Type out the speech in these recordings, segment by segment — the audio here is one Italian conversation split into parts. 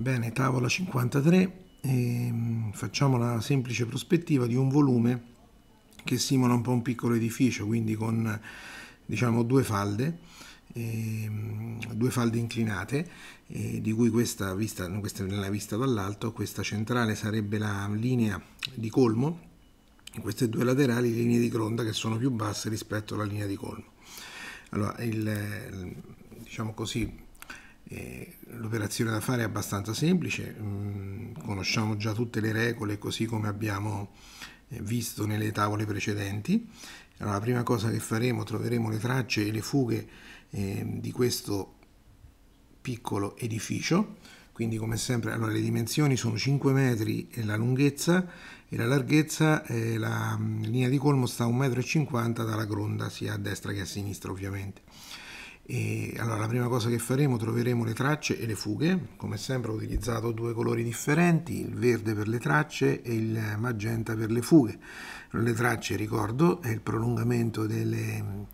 Bene, tavola 53, ehm, facciamo la semplice prospettiva di un volume che simula un po' un piccolo edificio, quindi con diciamo due falde, ehm, due falde inclinate, eh, di cui questa, vista, questa è la vista dall'alto, questa centrale sarebbe la linea di colmo, in queste due laterali linee di gronda che sono più basse rispetto alla linea di colmo. Allora, il, diciamo così, l'operazione da fare è abbastanza semplice, mm, conosciamo già tutte le regole così come abbiamo eh, visto nelle tavole precedenti. Allora, la prima cosa che faremo, troveremo le tracce e le fughe ehm, di questo piccolo edificio. Quindi come sempre, allora, le dimensioni sono 5 metri e la lunghezza e la larghezza, eh, la mm, linea di colmo sta a 1,50 m dalla gronda, sia a destra che a sinistra ovviamente. E allora la prima cosa che faremo troveremo le tracce e le fughe, come sempre ho utilizzato due colori differenti, il verde per le tracce e il magenta per le fughe. Le tracce, ricordo, è il prolungamento delle,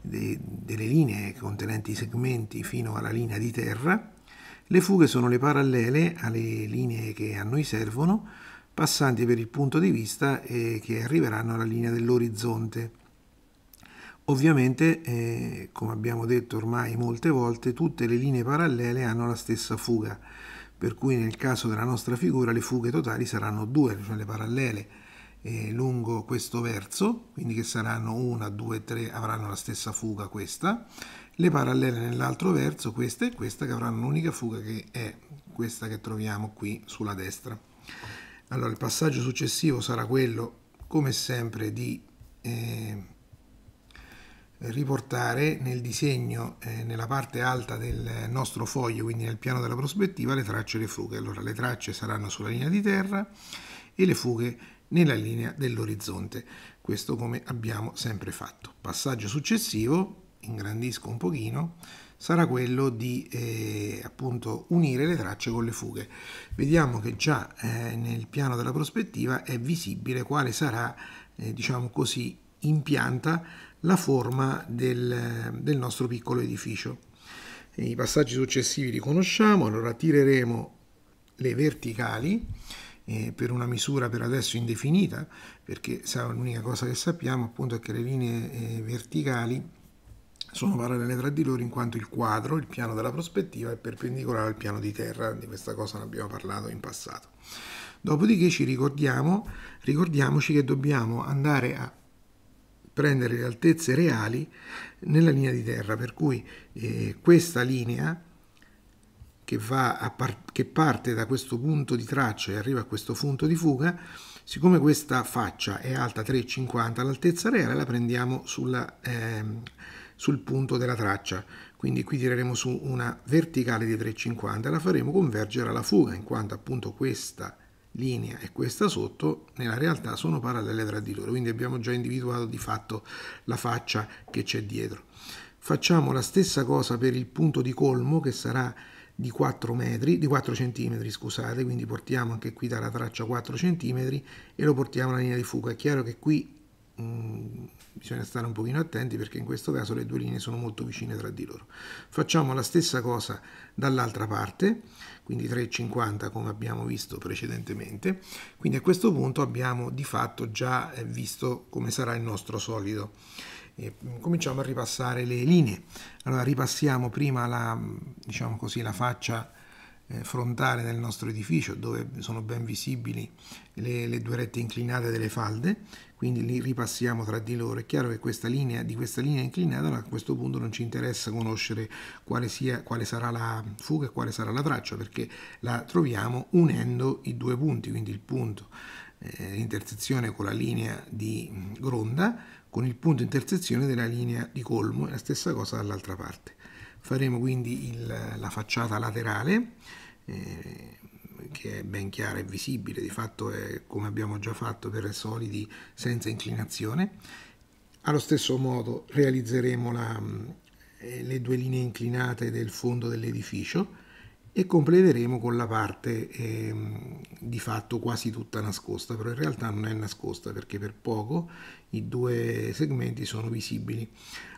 de, delle linee contenenti i segmenti fino alla linea di terra. Le fughe sono le parallele alle linee che a noi servono, passanti per il punto di vista e che arriveranno alla linea dell'orizzonte. Ovviamente, eh, come abbiamo detto ormai molte volte, tutte le linee parallele hanno la stessa fuga, per cui nel caso della nostra figura le fughe totali saranno due, cioè le parallele eh, lungo questo verso, quindi che saranno una, due, tre, avranno la stessa fuga questa, le parallele nell'altro verso, questa e questa, che avranno un'unica fuga che è questa che troviamo qui sulla destra. Allora il passaggio successivo sarà quello, come sempre, di... Eh, riportare nel disegno, eh, nella parte alta del nostro foglio, quindi nel piano della prospettiva, le tracce e le fughe. Allora le tracce saranno sulla linea di terra e le fughe nella linea dell'orizzonte. Questo come abbiamo sempre fatto. Passaggio successivo, ingrandisco un pochino, sarà quello di eh, appunto unire le tracce con le fughe. Vediamo che già eh, nel piano della prospettiva è visibile quale sarà, eh, diciamo così, in pianta la forma del, del nostro piccolo edificio. I passaggi successivi li conosciamo, allora tireremo le verticali eh, per una misura per adesso indefinita, perché l'unica cosa che sappiamo appunto è che le linee eh, verticali sono parallele tra di loro in quanto il quadro, il piano della prospettiva, è perpendicolare al piano di terra, di questa cosa ne abbiamo parlato in passato. Dopodiché ci ricordiamo, ricordiamoci che dobbiamo andare a prendere le altezze reali nella linea di terra, per cui eh, questa linea che, par che, parte da questo punto di traccia e arriva a questo punto di fuga, siccome questa faccia è alta 3,50 l'altezza reale la prendiamo sulla, eh, sul punto della traccia, quindi qui tireremo su una verticale di 3,50 e la faremo convergere alla fuga, in quanto appunto questa linea e questa sotto nella realtà sono parallele tra di loro, quindi abbiamo già individuato di fatto la faccia che c'è dietro. Facciamo la stessa cosa per il punto di colmo che sarà di 4 metri, di 4 cm, scusate, quindi portiamo anche qui dalla traccia 4 cm e lo portiamo alla linea di fuga. È chiaro che qui mh, mm, bisogna stare un pochino attenti perché in questo caso le due linee sono molto vicine tra di loro. Facciamo la stessa cosa dall'altra parte, quindi 3,50 come abbiamo visto precedentemente, quindi a questo punto abbiamo di fatto già eh, visto come sarà il nostro solido. E mm, cominciamo a ripassare le linee. Allora ripassiamo prima la, mm, diciamo così, la faccia eh, frontale del nostro edificio dove sono ben visibili le, le, due rette inclinate delle falde, quindi li ripassiamo tra di loro. È chiaro che questa linea, di questa linea inclinata a questo punto non ci interessa conoscere quale, sia, quale sarà la fuga e quale sarà la traccia perché la troviamo unendo i due punti, quindi il punto eh, intersezione con la linea di mm, gronda con il punto intersezione della linea di colmo e la stessa cosa dall'altra parte. Faremo quindi il, la facciata laterale eh, che è ben chiara e visibile, di fatto è come abbiamo già fatto per solidi senza inclinazione. Allo stesso modo realizzeremo la, eh, le due linee inclinate del fondo dell'edificio e completeremo con la parte eh, di fatto quasi tutta nascosta, però in realtà non è nascosta perché per poco i due segmenti sono visibili,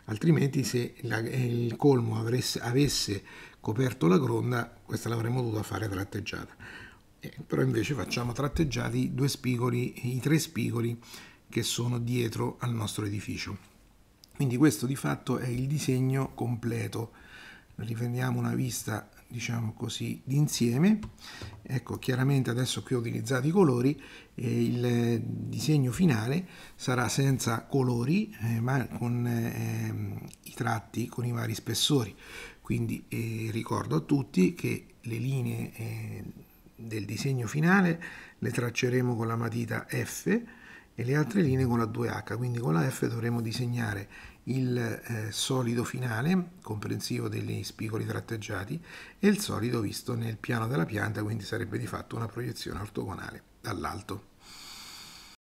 altrimenti se la, eh, il colmo avresse, avesse coperto la gronda questa l'avremmo dovuta fare tratteggiata, eh, però invece facciamo tratteggiati due spigoli, i tre spigoli che sono dietro al nostro edificio. Quindi questo di fatto è il disegno completo riprendiamo una vista diciamo così, d'insieme. Ecco, chiaramente adesso qui ho utilizzato i colori, eh, il disegno finale sarà senza colori, eh, ma con eh, i tratti, con i vari spessori. Quindi eh, ricordo a tutti che le linee eh, del disegno finale le tracceremo con la matita F, e le altre linee con la 2H, quindi con la F dovremo disegnare il eh, solido finale, comprensivo degli spigoli tratteggiati, e il solido visto nel piano della pianta, quindi sarebbe di fatto una proiezione ortogonale dall'alto.